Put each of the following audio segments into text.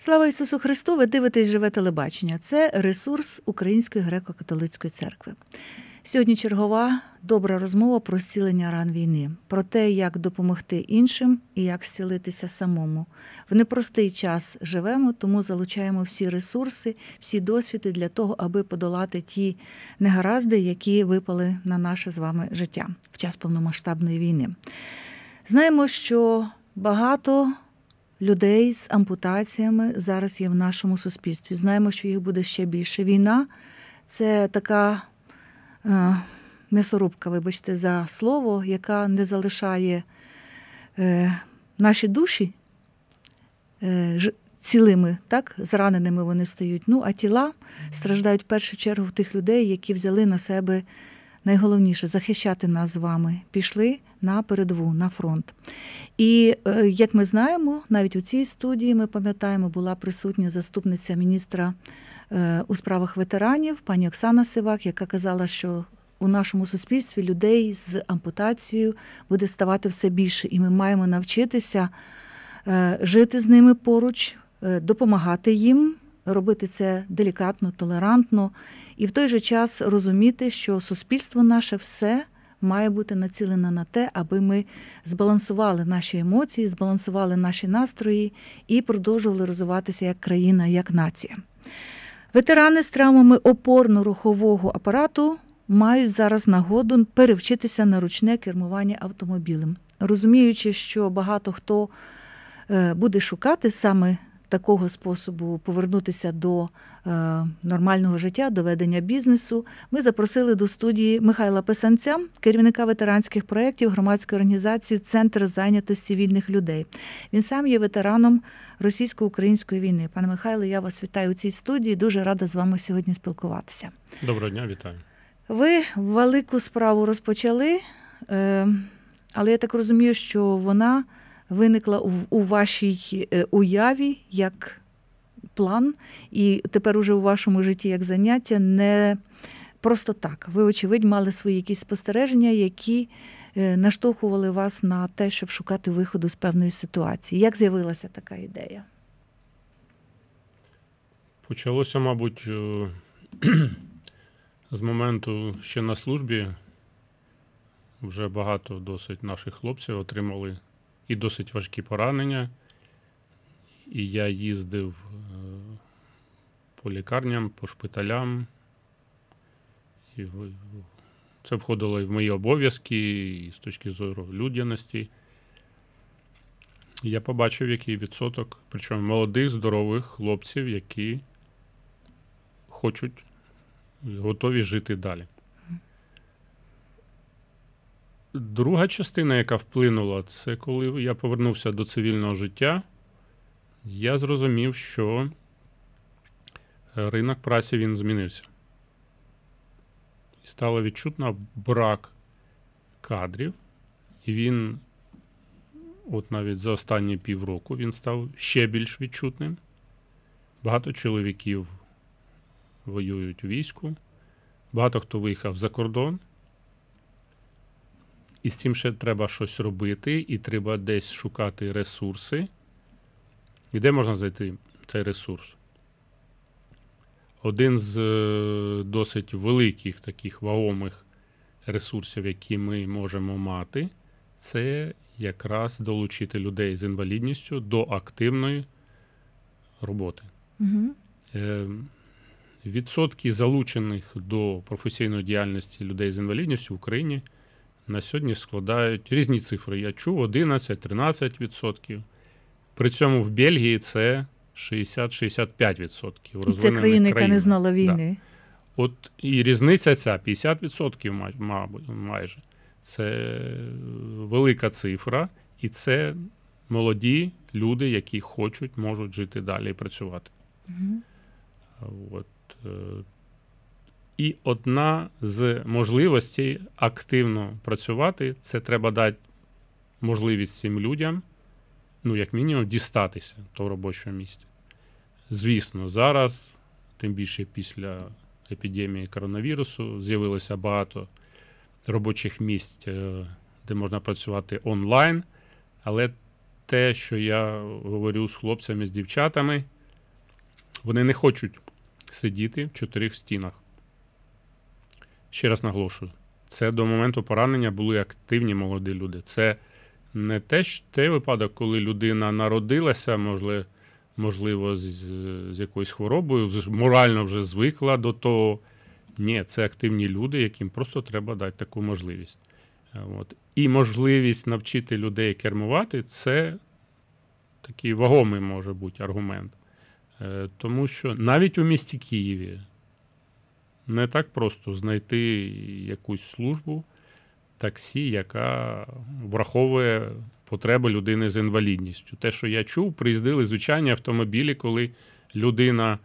Слава Ісусу Христу! Ви дивитесь живе телебачення. Це ресурс Української греко-католицької церкви. Сьогодні чергова добра розмова про зцілення ран війни, про те, як допомогти іншим і як зцілитися самому. В непростий час живемо, тому залучаємо всі ресурси, всі досвіди для того, аби подолати ті негаразди, які випали на наше з вами життя в час повномасштабної війни. Знаємо, що багато людей з ампутаціями зараз є в нашому суспільстві. Знаємо, що їх буде ще більше. Війна це така е, м'ясорубка, вибачте, за слово, яка не залишає е, наші душі е, цілими, так, зраненими вони стають. Ну, а тіла страждають в першу чергу тих людей, які взяли на себе найголовніше захищати нас з вами. Пішли на передову, на фронт. І е, як ми знаємо, навіть у цій студії ми пам'ятаємо, була присутня заступниця міністра е, у справах ветеранів, пані Оксана Сивак, яка казала, що у нашому суспільстві людей з ампутацією буде ставати все більше, і ми маємо навчитися е, жити з ними поруч, допомагати їм. Робити це делікатно, толерантно і в той же час розуміти, що суспільство наше все має бути націлена на те, аби ми збалансували наші емоції, збалансували наші настрої і продовжували розвиватися як країна, як нація. Ветерани з травмами опорно-рухового апарату мають зараз нагоду перевчитися на ручне кермування автомобілем, розуміючи, що багато хто е, буде шукати саме такого способу повернутися до е, нормального життя, до ведення бізнесу, ми запросили до студії Михайла Писанця, керівника ветеранських проєктів громадської організації Центр зайнятості вільних людей. Він сам є ветераном російсько-української війни. Пане Михайле, я вас вітаю у цій студії. Дуже рада з вами сьогодні спілкуватися. Доброго дня, вітаю. Ви велику справу розпочали, е, але я так розумію, що вона виникла в, у вашій е, уяві як план, і тепер уже у вашому житті як заняття не просто так. Ви, очевидь, мали свої якісь спостереження, які е, наштовхували вас на те, щоб шукати виходу з певної ситуації. Як з'явилася така ідея? Почалося, мабуть, е, з моменту ще на службі. Вже багато досить наших хлопців отримали і досить важкі поранення. І я їздив е, по лікарням, по шпиталям. І Це входило і в мої обов'язки, і з точки зору людяності. Я побачив, який відсоток, причому молодих, здорових хлопців, які хочуть готові жити далі. Друга частина, яка вплинула, це коли я повернувся до цивільного життя, я зрозумів, що е, ринок праці він змінився. стало відчутно брак кадрів, і він, от навіть за останні півроку, він став ще більш відчутним. Багато чоловіків воюють у війську, багато хто виїхав за кордон. І з цим ще треба щось робити, і треба десь шукати ресурси. І де можна знайти цей ресурс? Один з е, досить великих таких вагомих ресурсів, які ми можемо мати, це якраз долучити людей з інвалідністю до активної роботи. Угу. Відсотки залучених до професійної діяльності людей з інвалідністю в Україні на сьогодні складають різні цифри. Я чув 11-13%. При цьому в Бельгії це 60-65%. Це країна, яка не знала війни. Да. От і різниця ця 50%, мабуть, майже. Це велика цифра, і це молоді люди, які хочуть, можуть жити далі і працювати. Угу. От е, і одна з можливостей активно працювати, це треба дати можливість цим людям, ну, як мінімум, дістатися до робочого місця. Звісно, зараз, тим більше після епідемії коронавірусу, з'явилося багато робочих місць, е, де можна працювати онлайн. Але те, що я говорю з хлопцями, з дівчатами, вони не хочуть сидіти в чотирьох стінах ще раз наголошую, це до моменту поранення були активні молоді люди. Це не те що той випадок, коли людина народилася, можливо, можливо з, з якоюсь хворобою, морально вже звикла до того. Ні, це активні люди, яким просто треба дати таку можливість. Е, от. І можливість навчити людей кермувати це такий вагомий може бути аргумент. Е, тому що навіть у місті Києві не так просто знайти якусь службу таксі, яка враховує потреби людини з інвалідністю. Те, що я чув, приїздили звичайні автомобілі, коли людина.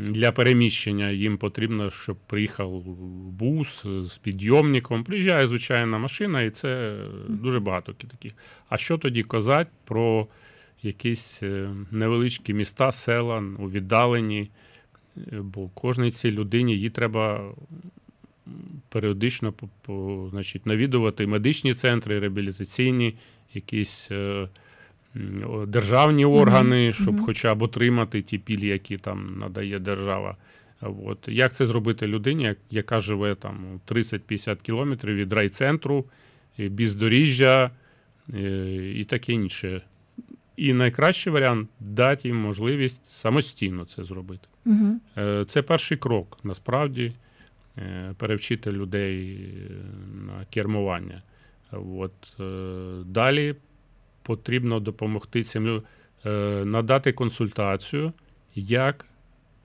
Для переміщення їм потрібно, щоб приїхав бус з підйомником. Приїжджає звичайна машина, і це дуже багато таких. А що тоді казати про якісь е, невеличкі міста, села у віддаленні? Бо кожній цій людині їй треба періодично по, по, значить, навідувати медичні центри, реабілітаційні, якісь е, державні органи, mm-hmm. щоб mm-hmm. хоча б отримати ті пільги, які там надає держава. От. Як це зробити людині, яка живе там 30-50 кілометрів від райцентру, е, бездоріжжя е, і таке інше. І найкращий варіант дати їм можливість самостійно це зробити. Угу. Це перший крок насправді е, перевчити людей е, на кермування. От. Далі потрібно допомогти цим надати консультацію, як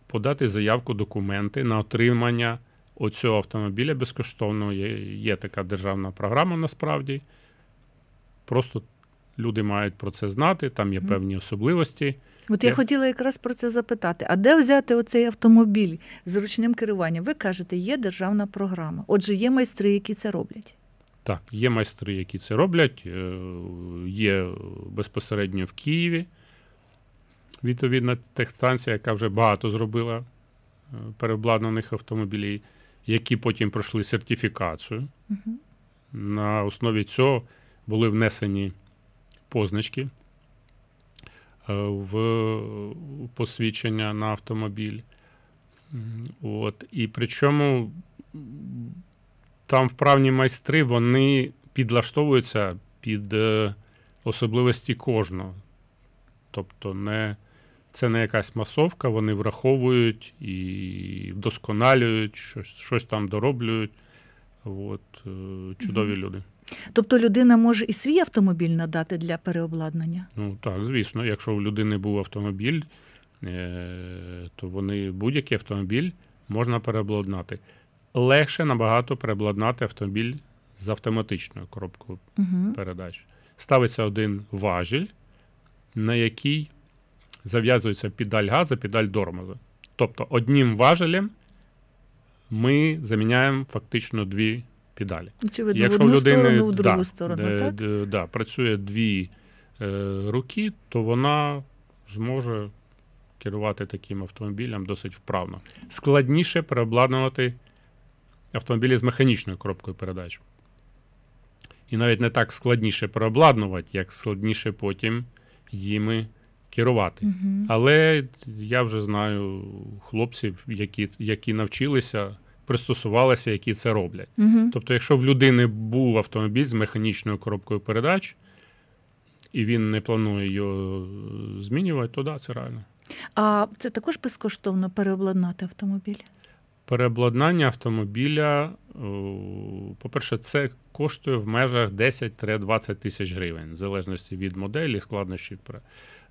подати заявку документи на отримання оцього автомобіля безкоштовно. Є, є така державна програма насправді. Просто люди мають про це знати, там є певні особливості. От я, хотіла якраз про це запитати. А де взяти оцей автомобіль з ручним керуванням? Ви кажете, є державна програма. Отже, є майстри, які це роблять. Так, є майстри, які це роблять, е, є безпосередньо в Києві. Відповідна техстанція, яка вже багато зробила е, переобладнаних автомобілів, які потім пройшли сертифікацію. Угу. На основі цього були внесені позначки е, в посвідчення на автомобіль. От. І причому там вправні майстри вони підлаштовуються під е, особливості кожного. Тобто не, це не якась масовка, вони враховують і вдосконалюють, щось щось там дороблюють. От, е, Чудові mm -hmm. люди. Тобто людина може і свій автомобіль надати для переобладнання? Ну так, звісно, якщо у людини був автомобіль, е, то вони будь-який автомобіль можна переобладнати. Легше набагато переобладнати автомобіль з автоматичною коробкою угу. передач. Ставиться один важіль, на який зав'язується педаль газа, педаль тормозу. Тобто одним важелем ми заміняємо фактично дві педалі. Очевидно, Якщо в одну людини, сторону, в другу да, сторону. Де, так? Де, да, Працює дві е, руки, то вона зможе керувати таким автомобілем досить вправно. Складніше переобладнувати автомобілі з механічною коробкою передач. І навіть не так складніше переобладнувати, як складніше потім їми керувати. Угу. Але я вже знаю хлопців, які, які навчилися пристосувалися, які це роблять. Угу. Тобто, якщо в людини був автомобіль з механічною коробкою передач, і він не планує його змінювати, то да, це реально. А це також безкоштовно переобладнати автомобіль? Переобладнання автомобіля, по-перше, це коштує в межах 10-20 тисяч гривень, в залежності від моделі, складнощів.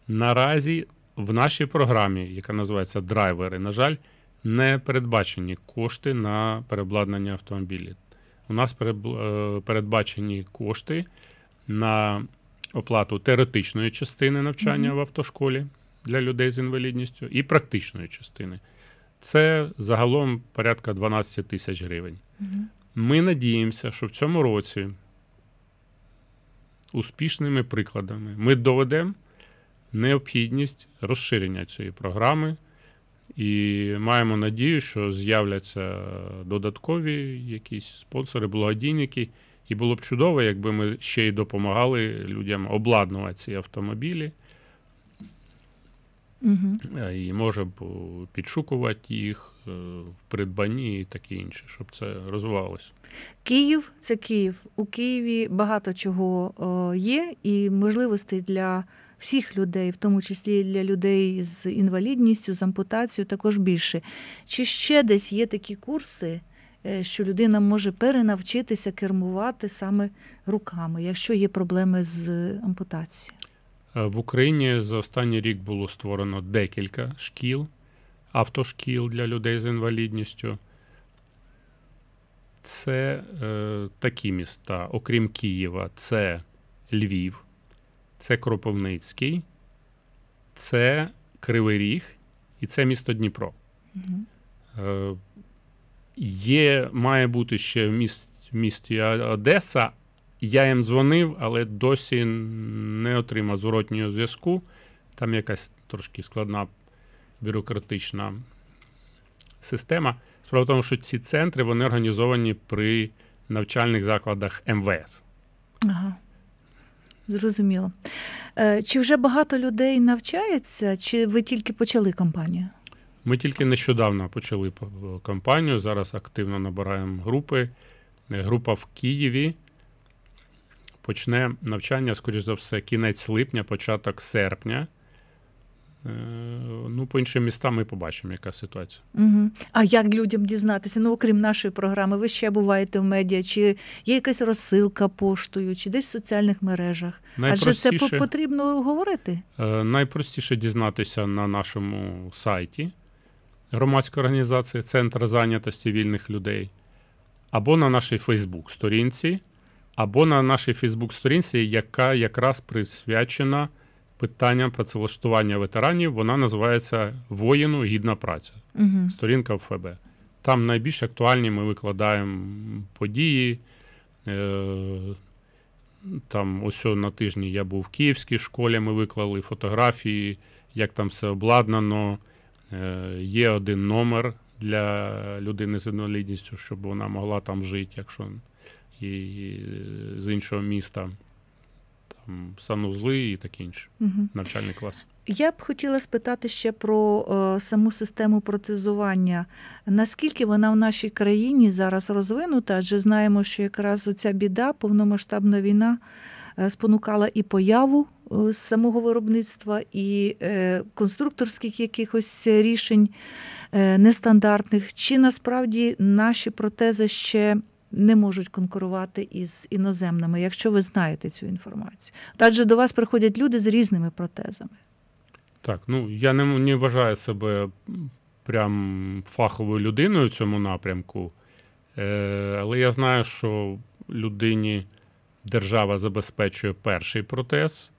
Наразі в нашій програмі, яка називається Драйвери, на жаль, не передбачені кошти на перебладнання автомобілів. У нас е, передбачені кошти на оплату теоретичної частини навчання mm -hmm. в автошколі для людей з інвалідністю і практичної частини. Це загалом порядка 12 тисяч гривень. Mm -hmm. Ми надіємося, що в цьому році успішними прикладами ми доведемо необхідність розширення цієї програми і маємо надію, що з'являться додаткові якісь спонсори, благодійники. І було б чудово, якби ми ще й допомагали людям обладнувати ці автомобілі. Угу. І може б підшукувати їх е, в придбанні і таке інше, щоб це розвивалося. Київ це Київ. У Києві багато чого е, є, і можливостей для всіх людей, в тому числі для людей з інвалідністю, з ампутацією, також більше. Чи ще десь є такі курси, е, що людина може перенавчитися кермувати саме руками, якщо є проблеми з ампутацією? Е, в Україні за останній рік було створено декілька шкіл, автошкіл для людей з інвалідністю. Це е, такі міста, окрім Києва, це Львів, це Кропивницький, це Кривий Ріг і це місто Дніпро. Угу. Є, має бути ще в міст, місті Одеса. Я їм дзвонив, але досі не отримав зворотнього зв'язку. Там якась трошки складна бюрократична система. Справа в тому, що ці центри вони організовані при навчальних закладах МВС. Ага. Зрозуміло. Е, чи вже багато людей навчається, чи ви тільки почали кампанію? Ми тільки нещодавно почали е, кампанію. Зараз активно набираємо групи. Е, група в Києві почне навчання, скоріш за все, кінець липня, початок серпня. Е, ну, по іншим містам ми побачимо, яка ситуація. Угу. А як людям дізнатися? Ну, окрім нашої програми, ви ще буваєте в медіа, чи є якась розсилка поштою, чи десь в соціальних мережах? Адже це потрібно говорити? Е, найпростіше дізнатися на нашому сайті громадської організації Центр зайнятості вільних людей, або на нашій Фейсбук-сторінці, або на нашій Фейсбук-сторінці, яка якраз присвячена питання працевлаштування ветеранів, вона називається Воїну гідна праця. Угу. Сторінка в ФБ. Там найбільш актуальні ми викладаємо події. Е, там ось на тижні я був в Київській школі, ми виклали фотографії, як там все обладнано. Е, є один номер для людини з інвалідністю, щоб вона могла там жити, якщо і з іншого міста санузли і таке інше. Угу. Навчальний клас. Я б хотіла спитати ще про е, саму систему протезування. Наскільки вона в нашій країні зараз розвинута? Адже знаємо, що якраз оця біда, повномасштабна війна е, спонукала і появу е, самого виробництва, і е, конструкторських якихось рішень е, нестандартних. Чи насправді наші протези ще не можуть конкурувати із іноземними, якщо ви знаєте цю інформацію. Адже до вас приходять люди з різними протезами. Так, ну я не, не вважаю себе прям фаховою людиною в цьому напрямку, е, але я знаю, що людині держава забезпечує перший протез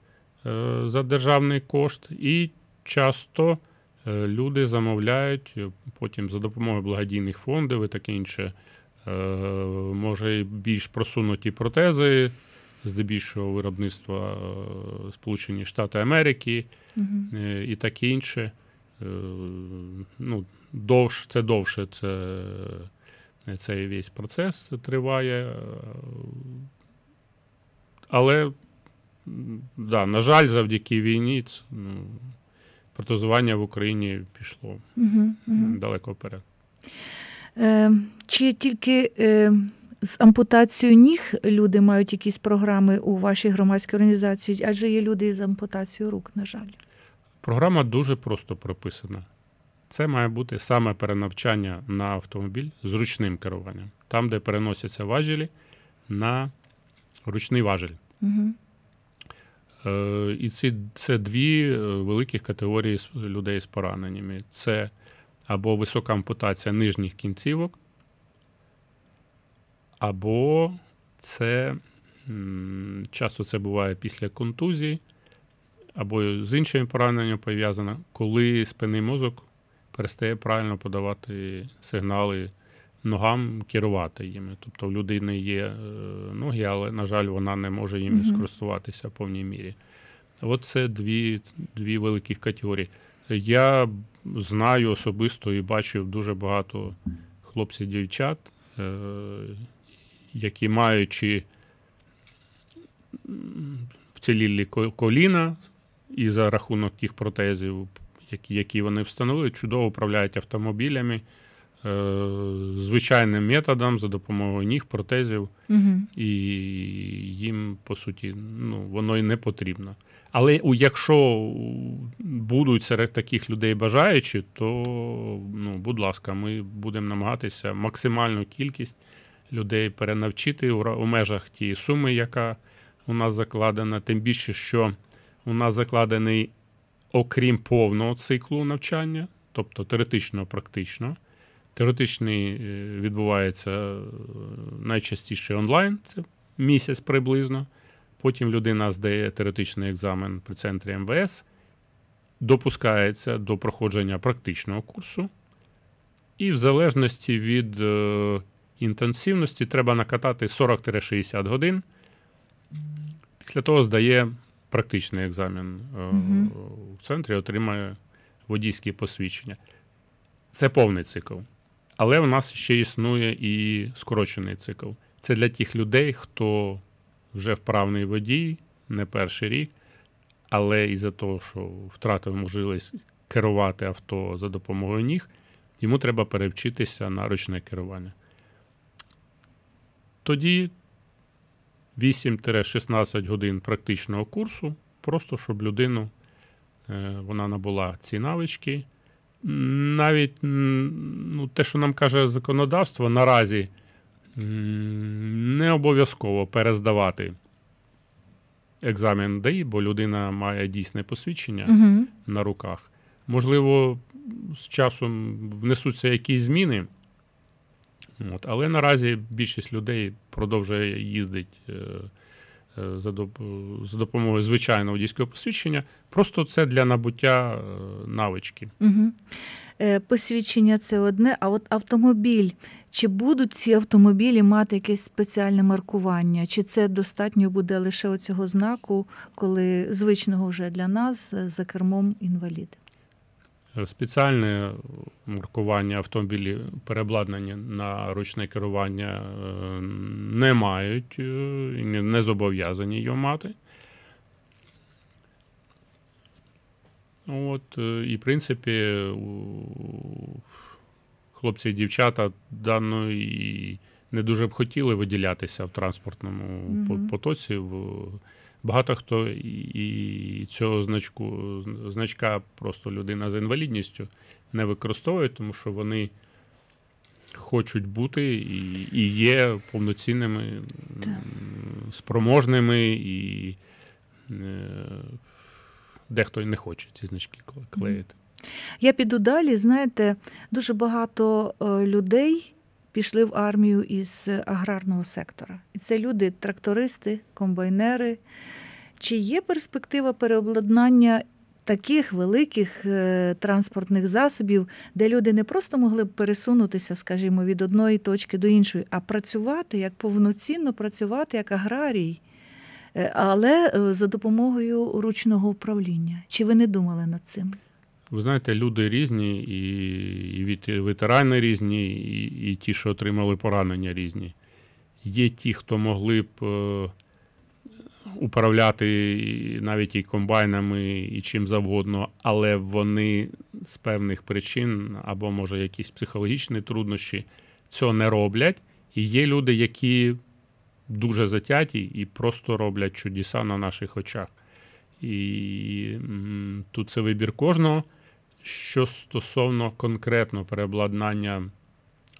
е, за державний кошт, і часто е, люди замовляють потім за допомогою благодійних фондів і таке інше. Е, може більш просунуті протези, здебільшого виробництва е, Сполучені Штати Америки е, і таке інше. Ну, довше, Це довше це, цей весь процес триває. Але, да, на жаль, завдяки війні ну, протезування в Україні пішло угу, угу. далеко вперед. Ем, чи тільки ем, з ампутацією ніг люди мають якісь програми у вашій громадській організації, адже є люди з ампутацією рук, на жаль? Програма дуже просто прописана. Це має бути саме перенавчання на автомобіль з ручним керуванням, там, де переносяться важелі на ручний важель. Угу. І ці, це дві е, великих категорії людей з пораненнями: це або висока ампутація нижніх кінцівок, або це часто це буває після контузії, або з іншими пораненнями пов'язано, коли спинний мозок перестає правильно подавати сигнали ногам, керувати їми. Тобто в людини є е, ноги, але, на жаль, вона не може їм mm-hmm. скористуватися в повній мірі. От це дві дві великих категорії. Я знаю особисто і бачив дуже багато хлопців дівчат, е, які маючи вцілілі коліна і за рахунок тих протезів, які вони встановили, чудово управляють автомобілями. Е, звичайним методом за допомогою ніг, протезів, угу. і їм по суті ну, воно і не потрібно. Але якщо будуть серед таких людей бажаючі, то ну, будь ласка, ми будемо намагатися максимальну кількість людей перенавчити у межах тієї суми, яка у нас закладена. Тим більше, що у нас закладений, окрім повного циклу навчання, тобто теоретично, практично. Теоретичний е, відбувається е, найчастіше онлайн, це місяць приблизно. Потім людина здає теоретичний екзамен при центрі МВС, допускається до проходження практичного курсу, і в залежності від е, інтенсивності треба накатати 40-60 годин. Після того здає практичний екзамен угу. в центрі, отримає водійські посвідчення. Це повний цикл. Але в нас ще існує і скорочений цикл. Це для тих людей, хто вже вправний водій, не перший рік, але із за того, що втратив можливість керувати авто за допомогою ніг, йому треба перевчитися на ручне керування. Тоді 8-16 годин практичного курсу, просто щоб людину е, вона набула ці навички навіть ну, те, що нам каже законодавство, наразі не обов'язково перездавати екзамен ДАІ, бо людина має дійсне посвідчення угу. на руках. Можливо, з часом внесуться якісь зміни. От. Але наразі більшість людей продовжує їздити е, е, за допомогою звичайного дійського посвідчення. Просто це для набуття е, навички. Угу. Посвідчення це одне, а от автомобіль. Чи будуть ці автомобілі мати якесь спеціальне маркування? Чи це достатньо буде лише оцього знаку, коли звичного вже для нас е, за кермом інвалід? Спеціальне маркування автомобілів переобладнані на ручне керування не мають, не зобов'язані його мати. Ну, от, е, І, в принципі, хлопці і дівчата даної не дуже б хотіли виділятися в транспортному mm-hmm. потоці. Багато хто і цього значку, значка просто людина з інвалідністю не використовує, тому що вони хочуть бути і і є повноцінними, спроможними і е, дехто не хоче ці значки клеїти. Я піду далі. Знаєте, дуже багато е, людей пішли в армію із аграрного сектора. І це люди, трактористи, комбайнери. Чи є перспектива переобладнання таких великих е, транспортних засобів, де люди не просто могли б пересунутися, скажімо, від одної точки до іншої, а працювати як повноцінно працювати як аграрій? Е, але е, за допомогою ручного управління. Чи ви не думали над цим? Ви знаєте, люди різні, і і ветерани різні, і і ті, що отримали поранення різні. Є ті, хто могли б е, управляти навіть і комбайнами, і чим завгодно, але вони з певних причин або, може, якісь психологічні труднощі цього не роблять. І є люди, які дуже затяті і просто роблять чудеса на наших очах. І тут це вибір кожного. Що стосовно конкретно переобладнання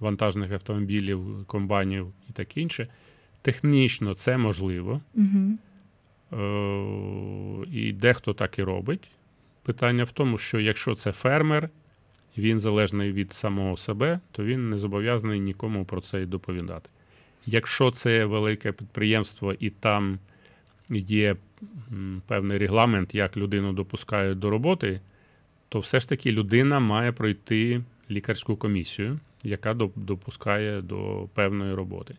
вантажних автомобілів, комбайнів і таке інше, технічно це можливо. Угу. і дехто так і робить. Питання в тому, що якщо це фермер, він залежний від самого себе, то він не зобов'язаний нікому про це і доповідати. Якщо це велике підприємство і там є певний регламент, як людину допускають до роботи, то все ж таки людина має пройти лікарську комісію, яка допускає до певної роботи.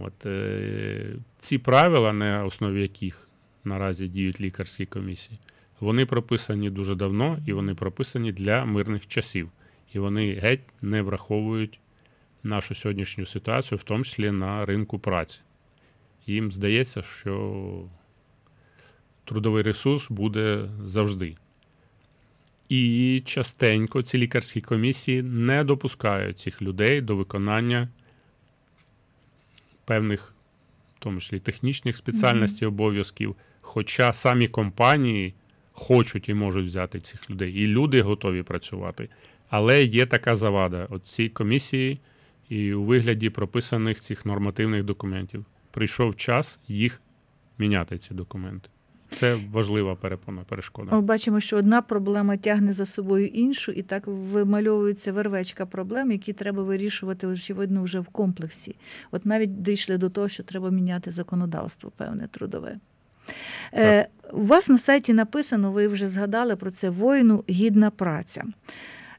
От, е, Ці правила, на основі яких наразі діють лікарські комісії, вони прописані дуже давно і вони прописані для мирних часів. І вони геть не враховують нашу сьогоднішню ситуацію, в тому числі на ринку праці. Їм здається, що трудовий ресурс буде завжди. І частенько ці лікарські комісії не допускають цих людей до виконання певних, в тому числі технічних спеціальностей, обов'язків. Хоча самі компанії хочуть і можуть взяти цих людей, і люди готові працювати. Але є така завада. От ці комісії і у вигляді прописаних цих нормативних документів. Прийшов час їх міняти, ці документи. Це важлива перепона перешкода. Ми бачимо, що одна проблема тягне за собою іншу, і так вимальовується вервечка проблем, які треба вирішувати очевидно вже в комплексі. От навіть дійшли до того, що треба міняти законодавство, певне трудове. Е, У вас на сайті написано, ви вже згадали про це воїну гідна праця.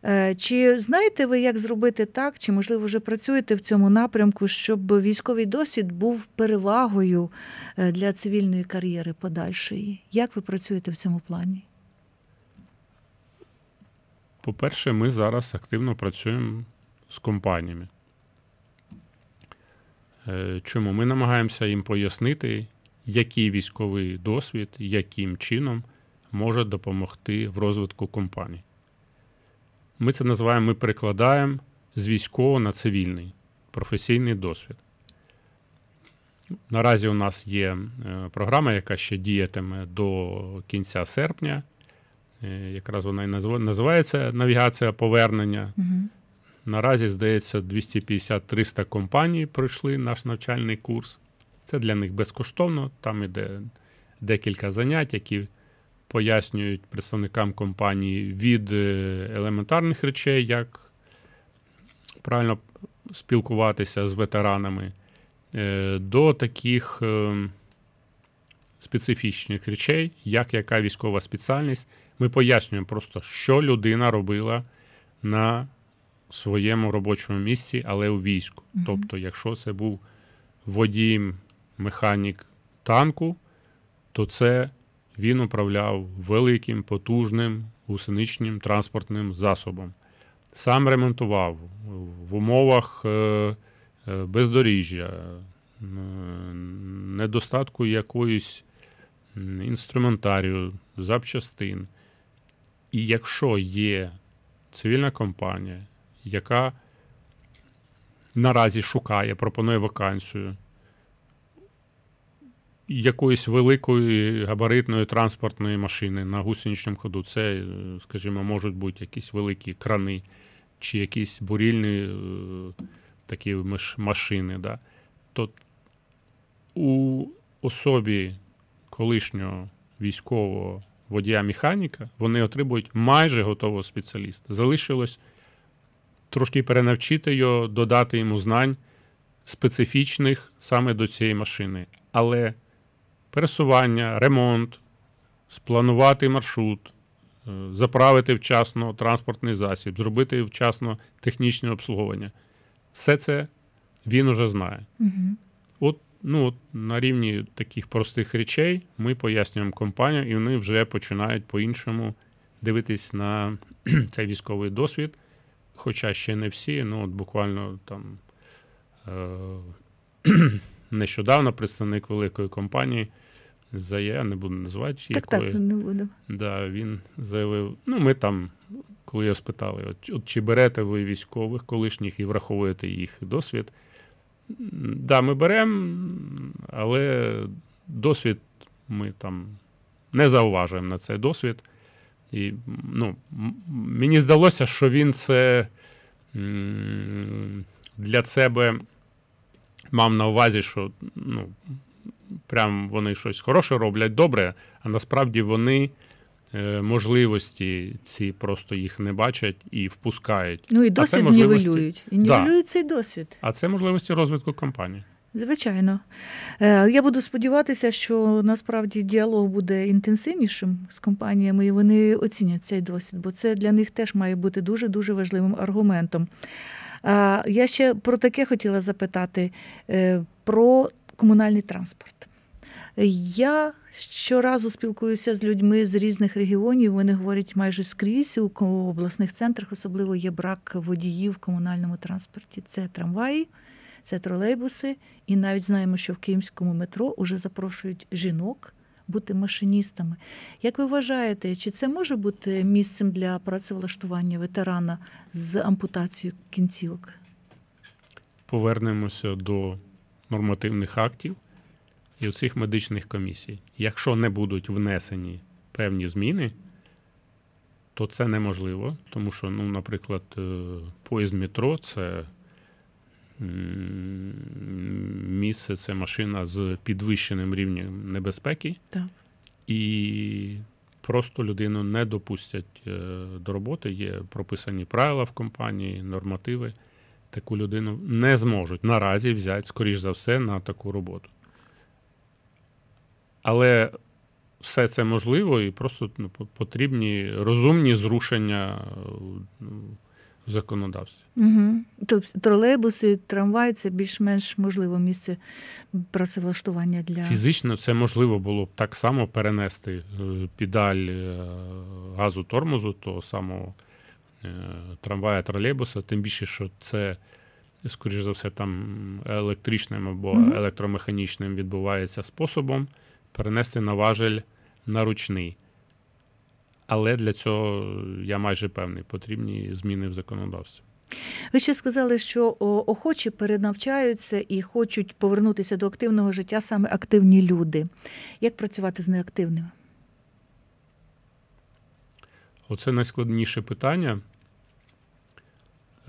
Е, чи знаєте ви, як зробити так, чи, можливо, вже працюєте в цьому напрямку, щоб військовий досвід був перевагою е, для цивільної кар'єри подальшої? Як ви працюєте в цьому плані? По-перше, ми зараз активно працюємо з компаніями. Е, чому ми намагаємося їм пояснити, який військовий досвід, яким чином може допомогти в розвитку компаній. Ми це називаємо, ми перекладаємо з військового на цивільний професійний досвід. Наразі у нас є е, програма, яка ще діятиме до кінця серпня. Е, якраз вона і називається Навігація повернення. Угу. Наразі, здається, 250-300 компаній пройшли наш навчальний курс. Це для них безкоштовно. Там іде декілька занять, які пояснюють представникам компанії від е, елементарних речей, як правильно спілкуватися з ветеранами, е, до таких е, специфічних речей, як яка військова спеціальність. Ми пояснюємо просто, що людина робила на своєму робочому місці, але у війську. Mm -hmm. Тобто, якщо це був водій, механік танку, то це він управляв великим, потужним гусеничним транспортним засобом. Сам ремонтував в умовах е, е, бездоріжжя, недостатку якоїсь інструментарію, запчастин. І якщо є цивільна компанія, яка наразі шукає, пропонує вакансію, якоїсь великої габаритної транспортної машини на гусеничному ходу. Це, е, скажімо, можуть бути якісь великі крани чи якісь бурільні е, такі машини. Да? То у особі колишнього військового водія механіка вони отримують майже готового спеціаліста. Залишилось трошки перенавчити його, додати йому знань специфічних саме до цієї машини. Але пересування, ремонт, спланувати маршрут, е, заправити вчасно транспортний засіб, зробити вчасно технічне обслуговування. Все це він уже знає. Угу. От ну, от на рівні таких простих речей ми пояснюємо компанію, і вони вже починають по-іншому дивитись на цей військовий досвід. Хоча ще не всі, ну от буквально там е- нещодавно представник великої компанії заяв, не буду називати, так, якої, так, не буду. Да, він заявив, ну ми там, коли його спитали, от, от чи берете ви військових колишніх і враховуєте їх досвід? Да, ми беремо, але досвід ми там не зауважуємо на цей досвід. І ну, мені здалося, що він це для себе мав на увазі, що ну, прям вони щось хороше роблять добре, а насправді вони. Е, можливості ці просто їх не бачать і впускають. Ну і досвід нівелюють. І нівелюють да. цей досвід. А це можливості розвитку компанії. Звичайно. Е, я буду сподіватися, що насправді діалог буде інтенсивнішим з компаніями, і вони оцінять цей досвід, бо це для них теж має бути дуже дуже важливим аргументом. Я ще про таке хотіла запитати: е, про комунальний транспорт. Я щоразу спілкуюся з людьми з різних регіонів. Вони говорять майже скрізь у обласних центрах, особливо є брак водіїв в комунальному транспорті. Це трамваї, це тролейбуси, і навіть знаємо, що в київському метро вже запрошують жінок бути машиністами. Як ви вважаєте, чи це може бути місцем для працевлаштування ветерана з ампутацією кінцівок? Повернемося до нормативних актів і оцих медичних комісій. Якщо не будуть внесені певні зміни, то це неможливо, тому що, ну, наприклад, е, поїзд метро це місце, це машина з підвищеним рівнем небезпеки, так. і просто людину не допустять е, до роботи. Є прописані правила в компанії, нормативи таку людину не зможуть наразі взяти, скоріш за все, на таку роботу. Але все це можливо і просто ну, потрібні розумні зрушення ну, в законодавстві. Угу. Тобто тролейбуси, трамвай це більш-менш можливе місце працевлаштування для. Фізично це можливо було б так само перенести е, педаль е, газу тормозу того самого. Е, трамвая, тролейбуса, тим більше, що це, скоріш за все, там електричним або mm-hmm. електромеханічним відбувається способом перенести на важель наручний. Але для цього я майже певний, потрібні зміни в законодавстві. Ви ще сказали, що охочі перенавчаються і хочуть повернутися до активного життя саме активні люди. Як працювати з неактивними? Оце найскладніше питання.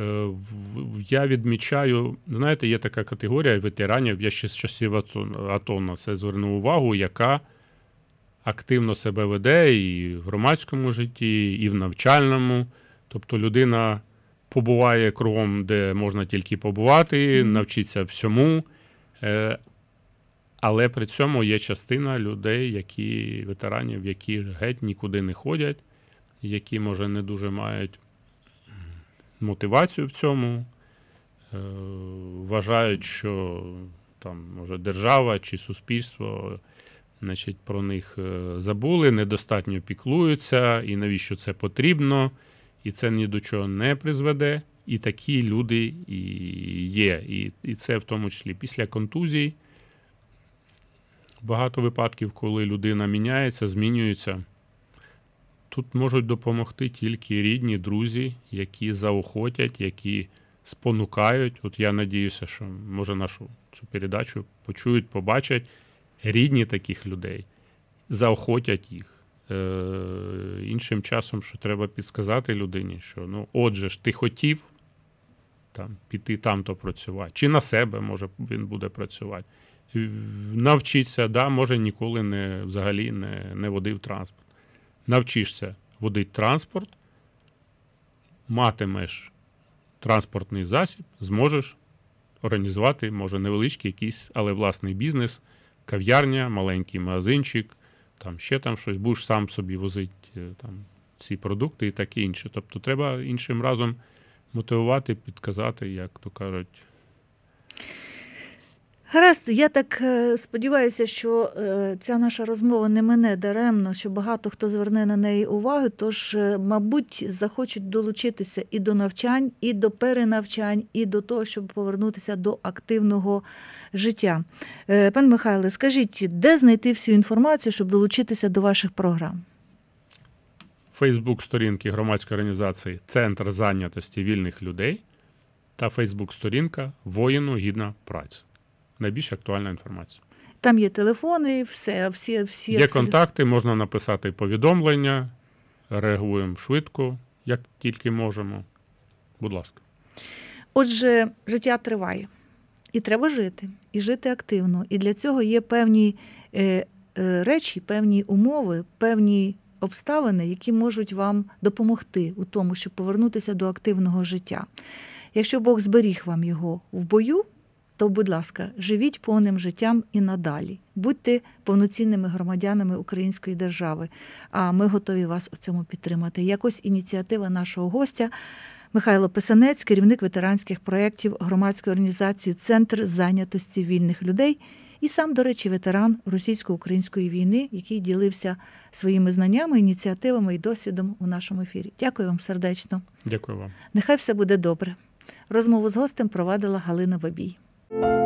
Е, я відмічаю, знаєте, є така категорія ветеранів, я ще з часів АТО на це звернув увагу, яка активно себе веде і в громадському житті, і в навчальному. Тобто людина побуває кругом, де можна тільки побувати, навчиться всьому. Е, але при цьому є частина людей, які ветеранів, які геть нікуди не ходять, які, може, не дуже мають мотивацію в цьому. Е, вважають, що там може держава чи суспільство значить, про них е, забули, недостатньо піклуються, і навіщо це потрібно, і це ні до чого не призведе. І такі люди і є. І, і це в тому числі після контузій. Багато випадків, коли людина міняється, змінюється. Тут можуть допомогти тільки рідні, друзі, які заохотять, які спонукають. От я надіюся, що може нашу цю передачу почують, побачать рідні таких людей, заохотять їх. Е, Іншим часом, що треба підсказати людині, що ну, отже ж, ти хотів там, піти там-то працювати, чи на себе може він буде працювати. Навчиться, да, може ніколи не взагалі не, не водив транспорт навчишся водити транспорт, матимеш транспортний засіб, зможеш організувати, може, невеличкий якийсь, але власний бізнес, кав'ярня, маленький магазинчик, там ще там щось, будеш сам собі возити е, там, ці продукти і таке інше. Тобто треба іншим разом мотивувати, підказати, як то кажуть. Гаразд, я так е, сподіваюся, що е, ця наша розмова не мене даремно, що багато хто зверне на неї увагу. Тож, е, мабуть, захочуть долучитися і до навчань, і до перенавчань, і до того, щоб повернутися до активного життя. Пан Михайле, скажіть, де знайти всю інформацію, щоб долучитися до ваших програм? Фейсбук сторінки громадської організації Центр зайнятості вільних людей та Фейсбук сторінка Воїну гідна праця найбільш актуальна інформація. Там є телефони, все, всі всі є контакти, можна написати повідомлення, реагуємо швидко, як тільки можемо. Будь ласка. Отже, життя триває, і треба жити, і жити активно. І для цього є певні е, е, речі, певні умови, певні обставини, які можуть вам допомогти у тому, щоб повернутися до активного життя. Якщо Бог зберіг вам його в бою то, будь ласка, живіть повним життям і надалі. Будьте повноцінними громадянами Української держави. А ми готові вас у цьому підтримати. Якось ініціатива нашого гостя. Михайло Писанець, керівник ветеранських проєктів громадської організації Центр зайнятості вільних людей, і сам, до речі, ветеран російсько-української війни, який ділився своїми знаннями, ініціативами і досвідом у нашому ефірі. Дякую вам сердечно. Дякую вам. Нехай все буде добре. Розмову з гостем провадила Галина Бабій. thank you